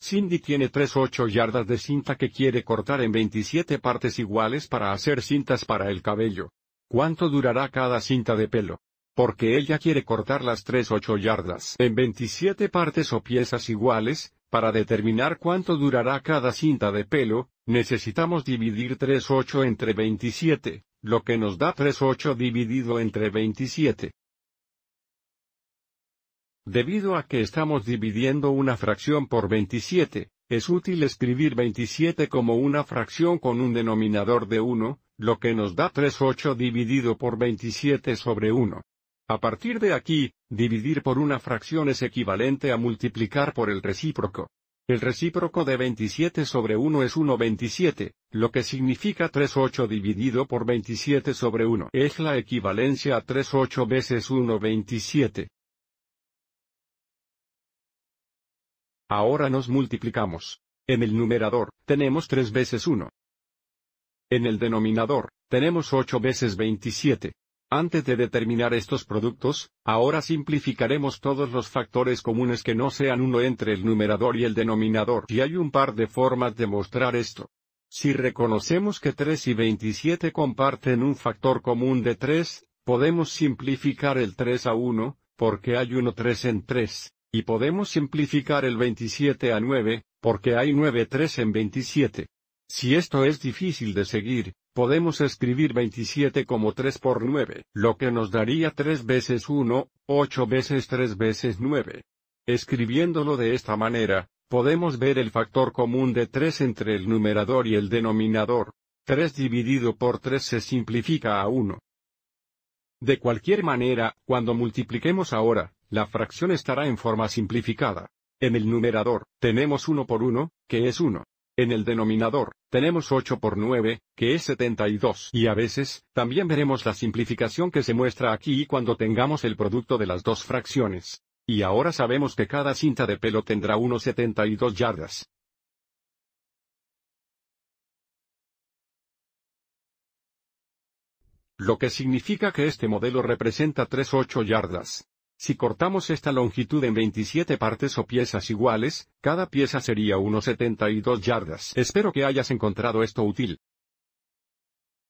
Cindy tiene 3-8 yardas de cinta que quiere cortar en 27 partes iguales para hacer cintas para el cabello. ¿Cuánto durará cada cinta de pelo? Porque ella quiere cortar las 3-8 yardas en 27 partes o piezas iguales, para determinar cuánto durará cada cinta de pelo, necesitamos dividir 3-8 entre 27, lo que nos da 3-8 dividido entre 27. Debido a que estamos dividiendo una fracción por 27, es útil escribir 27 como una fracción con un denominador de 1, lo que nos da 38 dividido por 27 sobre 1. A partir de aquí, dividir por una fracción es equivalente a multiplicar por el recíproco. El recíproco de 27 sobre 1 es 1,27, lo que significa 3,8 dividido por 27 sobre 1 es la equivalencia a 3,8 veces 1,27. Ahora nos multiplicamos. En el numerador, tenemos 3 veces 1. En el denominador, tenemos 8 veces 27. Antes de determinar estos productos, ahora simplificaremos todos los factores comunes que no sean uno entre el numerador y el denominador y hay un par de formas de mostrar esto. Si reconocemos que 3 y 27 comparten un factor común de 3, podemos simplificar el 3 a 1, porque hay 1 3 en 3. Y podemos simplificar el 27 a 9, porque hay 9 3 en 27. Si esto es difícil de seguir, podemos escribir 27 como 3 por 9, lo que nos daría 3 veces 1, 8 veces 3 veces 9. Escribiéndolo de esta manera, podemos ver el factor común de 3 entre el numerador y el denominador. 3 dividido por 3 se simplifica a 1. De cualquier manera, cuando multipliquemos ahora, la fracción estará en forma simplificada. En el numerador, tenemos 1 por 1, que es 1. En el denominador, tenemos 8 por 9, que es 72. Y a veces, también veremos la simplificación que se muestra aquí cuando tengamos el producto de las dos fracciones. Y ahora sabemos que cada cinta de pelo tendrá 1.72 yardas. Lo que significa que este modelo representa 3,8 yardas. Si cortamos esta longitud en 27 partes o piezas iguales, cada pieza sería unos 72 yardas. Espero que hayas encontrado esto útil.